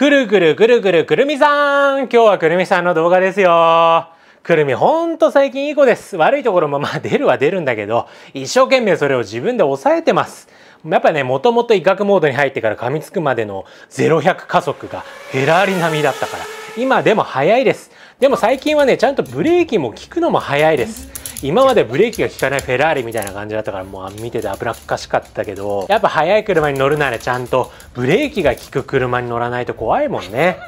くるくるくるくるくるみさん今日はくるみさんの動画ですよくるみほんと最近いい子です悪いところもまあ出るは出るんだけど一生懸命それを自分で抑えてますやっぱねもともと医学モードに入ってから噛みつくまでの0100加速がフェラーリ並みだったから今でも早いですでも最近はねちゃんとブレーキも効くのも早いです今までブレーキが効かないフェラーリみたいな感じだったからもう見てて危なっかしかったけどやっぱ速い車に乗るならちゃんとブレーキが効く車に乗らないと怖いもんね。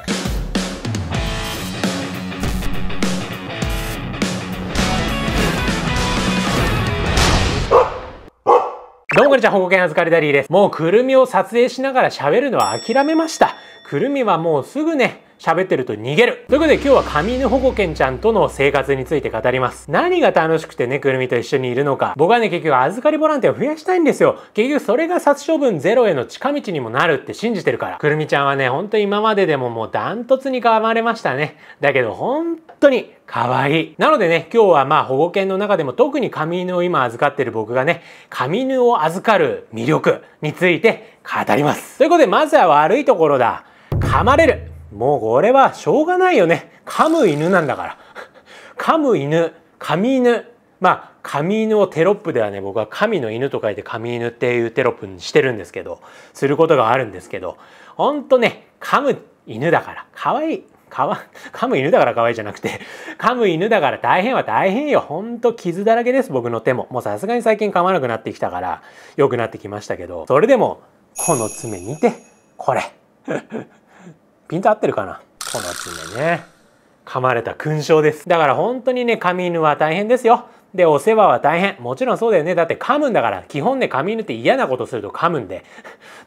どうもこんにちは、保護犬預かりダリーです。もうくるみを撮影しながら喋るのは諦めました。くるみはもうすぐね、喋ってると逃げるということで今日は上犬保護犬ちゃんとの生活について語ります何が楽しくてねくるみと一緒にいるのか僕はね結局預かりボランティアを増やしたいんですよ結局それが殺処分ゼロへの近道にもなるって信じてるからくるみちゃんはねほんと今まででももうダントツに噛まれましたねだけど本当に可愛いなのでね今日はまあ保護犬の中でも特に上犬を今預かってる僕がね上犬を預かる魅力について語りますということでまずは悪いところだ噛まれるもうこれはしょうがないよね。噛む犬なんだから。噛む犬、噛み犬。まあ、神犬をテロップではね、僕は神の犬と書いて神犬っていうテロップにしてるんですけど、することがあるんですけど、ほんとね、噛む犬だから、かわいい。かわ、噛む犬だから可愛いじゃなくて、噛む犬だから大変は大変よ。ほんと傷だらけです、僕の手も。もうさすがに最近噛まなくなってきたから、良くなってきましたけど、それでも、この爪見て、これ。ピント合ってるかなこの爪ね。噛まれた勲章です。だから本当にね、紙犬は大変ですよ。で、お世話は大変。もちろんそうだよね。だって噛むんだから。基本ね、紙犬って嫌なことすると噛むんで。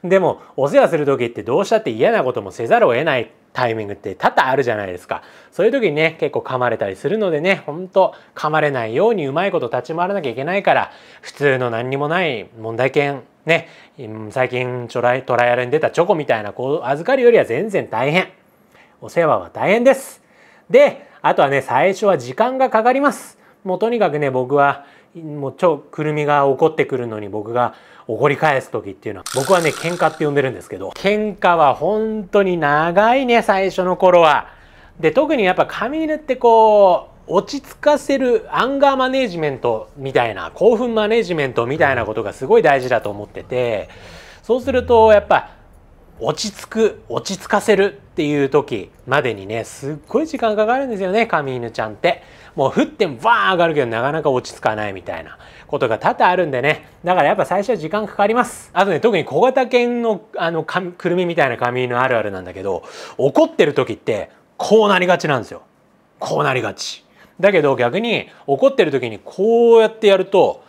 でも、お世話する時ってどうしたって嫌なこともせざるを得ない。タイミングって多々あるじゃないですかそういう時にね結構噛まれたりするのでねほんと噛まれないようにうまいこと立ち回らなきゃいけないから普通の何にもない問題犬ね最近ちょらトライアルに出たチョコみたいな子を預かるよりは全然大変お世話は大変ですであとはね最初は時間がかかりますもうとにかくね僕はもう超くるみが怒ってくるのに僕が怒り返す時っていうのは僕はね喧嘩って呼んでるんですけど喧嘩は本当に長いね最初の頃は。で特にやっぱ紙犬ってこう落ち着かせるアンガーマネジメントみたいな興奮マネジメントみたいなことがすごい大事だと思っててそうするとやっぱ落ち着く落ち着かせるっていう時までにねすっごい時間かかるんですよねカ犬ちゃんってもう降ってもバーン上がるけどなかなか落ち着かないみたいなことが多々あるんでねだからやっぱ最初は時間かかりますあとね特に小型犬のあのくるみみたいなカ犬あるあるなんだけど怒ってる時ってこうなりがちなんですよこうなりがちだけど逆に怒ってる時にこうやってやると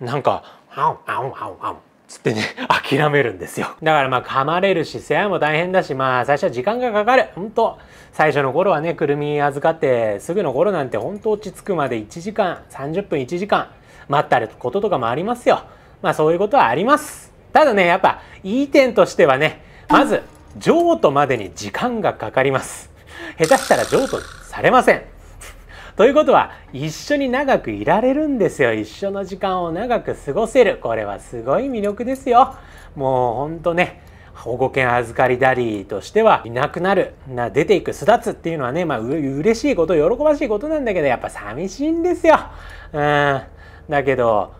なんか「アンアンアンアン」つってね、諦めるんですよ。だからまあ噛まれるし、世話も大変だし、まあ最初は時間がかかる。ほんと、最初の頃はね、くるみ預かってすぐの頃なんてほんと落ち着くまで1時間、30分1時間待ったることとかもありますよ。まあそういうことはあります。ただね、やっぱいい点としてはね、まず、譲渡までに時間がかかります。下手したら譲渡されません。ということは一緒に長くいられるんですよ一緒の時間を長く過ごせるこれはすごい魅力ですよもうほんとね保護犬預かりだりとしてはいなくなるな出ていく巣立つっていうのはねまあう嬉しいこと喜ばしいことなんだけどやっぱ寂しいんですよ。うんだけど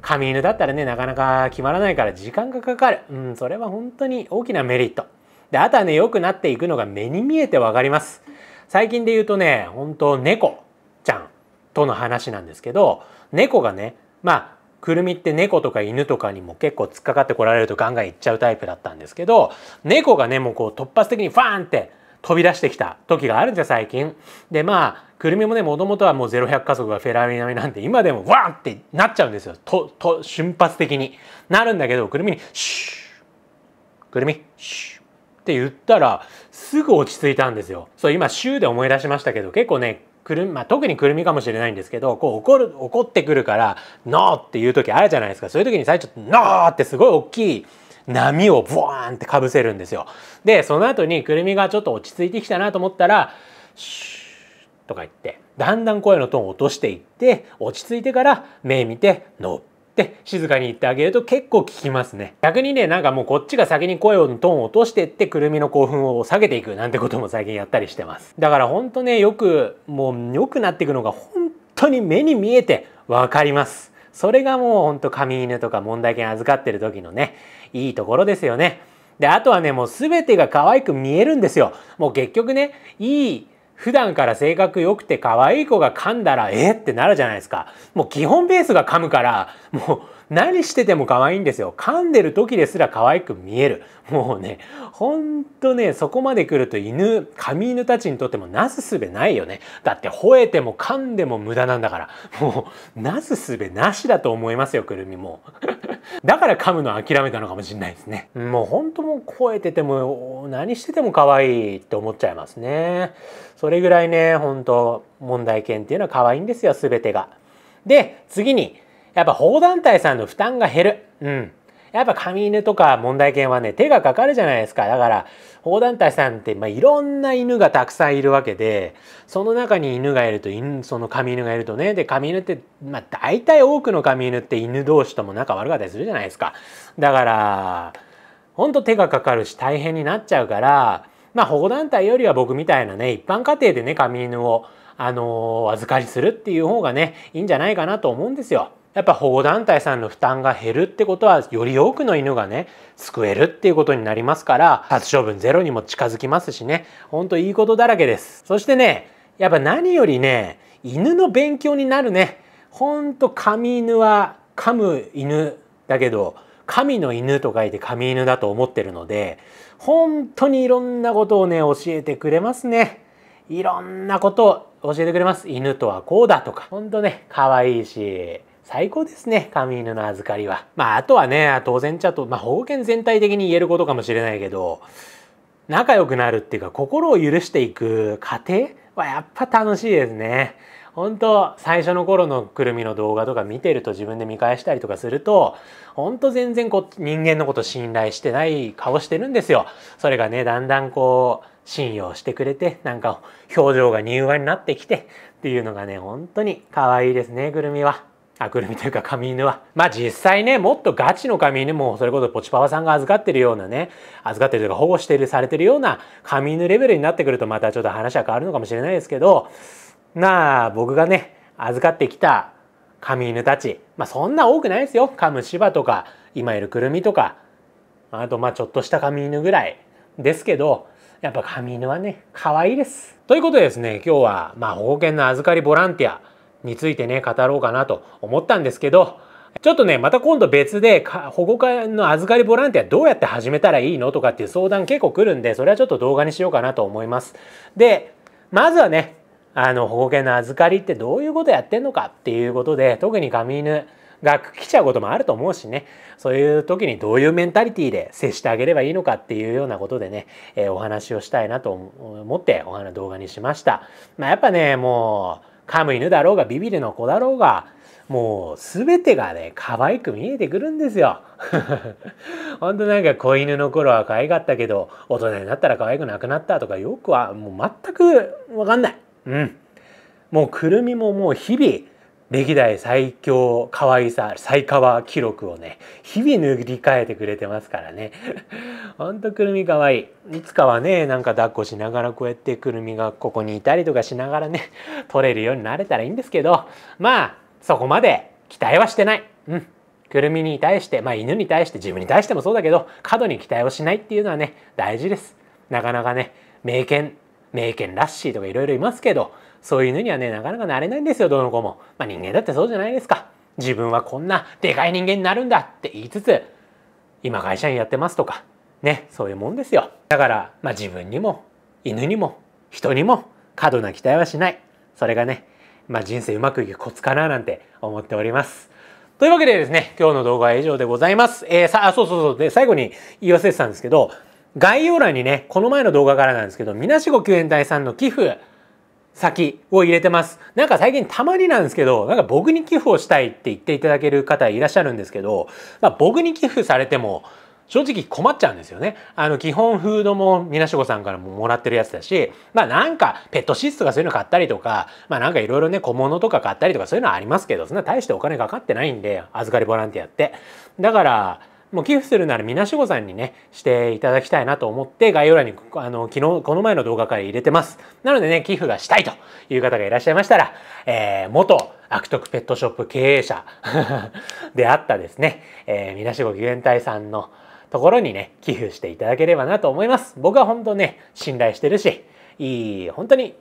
飼い犬だったらねなかなか決まらないから時間がかかる、うん、それは本当に大きなメリット。であとはね良くなっていくのが目に見えてわかります。最近で言うとね本当猫との話なんですけど猫がねまあくるみって猫とか犬とかにも結構突っかかってこられるとガンガンいっちゃうタイプだったんですけど猫がねもうこう突発的にファンって飛び出してきた時があるんですよ最近。でまあくるみもねもともとはもう0。百加速がフェラーリ並みなんで今でもワーンってなっちゃうんですよとと瞬発的になるんだけどくるみに「シューくるみシュー」って言ったらすぐ落ち着いたんですよ。そう今「シュー」で思い出しましたけど結構ねくるまあ、特にくるみかもしれないんですけどこう怒る怒ってくるから「ノー!」っていう時あるじゃないですかそういう時に最初「ノー!」ってすごい大きい波をボーンってかぶせるんですよ。でその後にくるみがちょっと落ち着いてきたなと思ったら「シュー」とか言ってだんだん声のトーンを落としていって落ち着いてから目見て「ノー!」って静かに言ってあげると結構効きますね逆にねなんかもうこっちが先に声をトーンを落としてってくるみの興奮を下げていくなんてことも最近やったりしてますだからほんとねよくもう良くなっていくのが本当に目に見えて分かりますそれがもうほんと紙犬とか問題犬預かってる時のねいいところですよねであとはねもう全てが可愛く見えるんですよもう結局ねいい普段から性格良くて可愛い子が噛んだらえってなるじゃないですかもう基本ベースが噛むからもう何してても可愛いんですよ。噛んでる時ですら可愛く見える。もうね、ほんとね、そこまで来ると犬、髪犬たちにとってもなすすべないよね。だって吠えても噛んでも無駄なんだから。もう、なすすべなしだと思いますよ、くるみも。だから噛むの諦めたのかもしれないですね。もうほんともう吠えてても何してても可愛いって思っちゃいますね。それぐらいね、ほんと問題犬っていうのは可愛いんですよ、すべてが。で、次に、やっぱ護団体さんの負担が減る。うん。やっぱ紙犬とか問題犬はね、手がかかるじゃないですか。だから、保護団体さんって、まあ、いろんな犬がたくさんいるわけで、その中に犬がいると、その紙犬がいるとね、で、紙犬って、まあ、大体多くの紙犬って犬同士とも仲悪かったりするじゃないですか。だから、ほんと手がかかるし大変になっちゃうから、まあ、保護団体よりは僕みたいなね、一般家庭でね、紙犬を、あのー、預かりするっていう方がね、いいんじゃないかなと思うんですよ。やっぱ保護団体さんの負担が減るってことはより多くの犬がね救えるっていうことになりますから殺処分ゼロにも近づきますしねほんといいことだらけですそしてねやっぱ何よりね犬の勉強になるねほんと紙犬は噛む犬だけど神の犬と書いて神犬だと思ってるので本当にいろんなことをね教えてくれますねいろんなことを教えてくれます犬とはこうだとかほんとね可愛いし最高ですね、神犬の預かりは。まあ、あとはね、当然ちゃと、まあ、保護犬全体的に言えることかもしれないけど、仲良くなるっていうか、心を許していく過程はやっぱ楽しいですね。本当最初の頃のくるみの動画とか見てると自分で見返したりとかすると本当全然こう人間のこと信頼してない顔してるんですよ。それがねだんだんこう信用してくれてなんか表情が柔和になってきてっていうのがね本当に可愛いですねくるみは。あくるみというか紙犬はまあ実際ねもっとガチの紙犬もそれこそポチパワさんが預かってるようなね預かってるというか保護しているされてるような紙犬レベルになってくるとまたちょっと話は変わるのかもしれないですけどなあ僕がね預かってきた紙犬たちまあそんな多くないですよ噛む芝とか今いるくるみとかあとまあちょっとした紙犬ぐらいですけどやっぱ紙犬はね可愛いです。ということでですね今日はまあ保護犬の預かりボランティアについてね語ろうかなと思ったんですけどちょっとねまた今度別で保護会の預かりボランティアどうやって始めたらいいのとかっていう相談結構来るんでそれはちょっと動画にしようかなと思います。でまずはねあの保護犬の預かりってどういうことやってんのかっていうことで特に紙犬が来ちゃうこともあると思うしねそういう時にどういうメンタリティーで接してあげればいいのかっていうようなことでね、えー、お話をしたいなと思ってお話動画にしました。まあ、やっぱねもう噛む犬だろうがビビるの子だろうがもう全てがね可愛く見えてくるんですよ。ほんとなんか子犬の頃は可愛かったけど大人になったら可愛くなくなったとかよくはもう全く分かんない。うん。もうくるみももう日々歴代最強可愛さ最川記録をね日々塗り替えてくれてますからね ほんとくるみかわいいいつかはねなんか抱っこしながらこうやってくるみがここにいたりとかしながらね取 れるようになれたらいいんですけどまあそこまで期待はしてないうんくるみに対してまあ犬に対して自分に対してもそうだけど過度に期待をしないっていうのはね大事ですなかなかね名犬名犬ラッシーとかいろいろいますけどそういう犬にはねなかなかなれないんですよどの子も、まあ、人間だってそうじゃないですか自分はこんなでかい人間になるんだって言いつつ今会社員やってますとかねそういうもんですよだから、まあ、自分にも犬にも人にも過度な期待はしないそれがね、まあ、人生うまくいくコツかななんて思っておりますというわけでですね今日の動画は以上でございます、えー、さあそうそうそうで最後に言い忘れてたんですけど概要欄にね、この前の動画からなんですけど、みなしご救援隊さんの寄付先を入れてます。なんか最近たまになんですけど、なんか僕に寄付をしたいって言っていただける方いらっしゃるんですけど、まあ、僕に寄付されても、正直困っちゃうんですよね。あの、基本フードもみなしごさんからももらってるやつだし、まあなんかペットシーツとかそういうの買ったりとか、まあなんかいろいろね、小物とか買ったりとかそういうのはありますけど、そんな大してお金かかってないんで、預かりボランティアって。だから、もう寄付するならみなしごさんにね、していただきたいなと思って、概要欄に、あの、昨日、この前の動画から入れてます。なのでね、寄付がしたいという方がいらっしゃいましたら、えー、元、悪徳ペットショップ経営者 であったですね、えー、みなしご義援隊さんのところにね、寄付していただければなと思います。僕は本当ね、信頼してるし、いい、本当に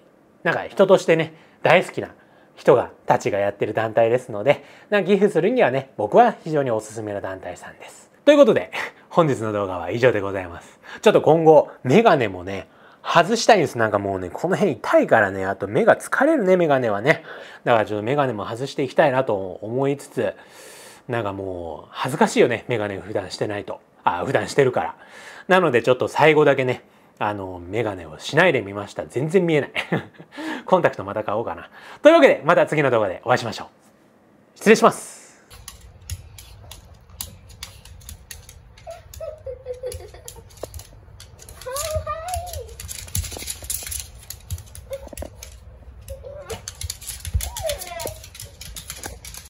なんか人としてね、大好きな人が、たちがやってる団体ですので、な寄付するにはね、僕は非常におすすめの団体さんです。ということで、本日の動画は以上でございます。ちょっと今後、メガネもね、外したいんです。なんかもうね、この辺痛いからね、あと目が疲れるね、メガネはね。だからちょっとメガネも外していきたいなと思いつつ、なんかもう恥ずかしいよね、メガネ普段してないと。あ、普段してるから。なのでちょっと最後だけね、あの、メガネをしないでみました。全然見えない コンタクトまた買おうかな。というわけで、また次の動画でお会いしましょう。失礼します。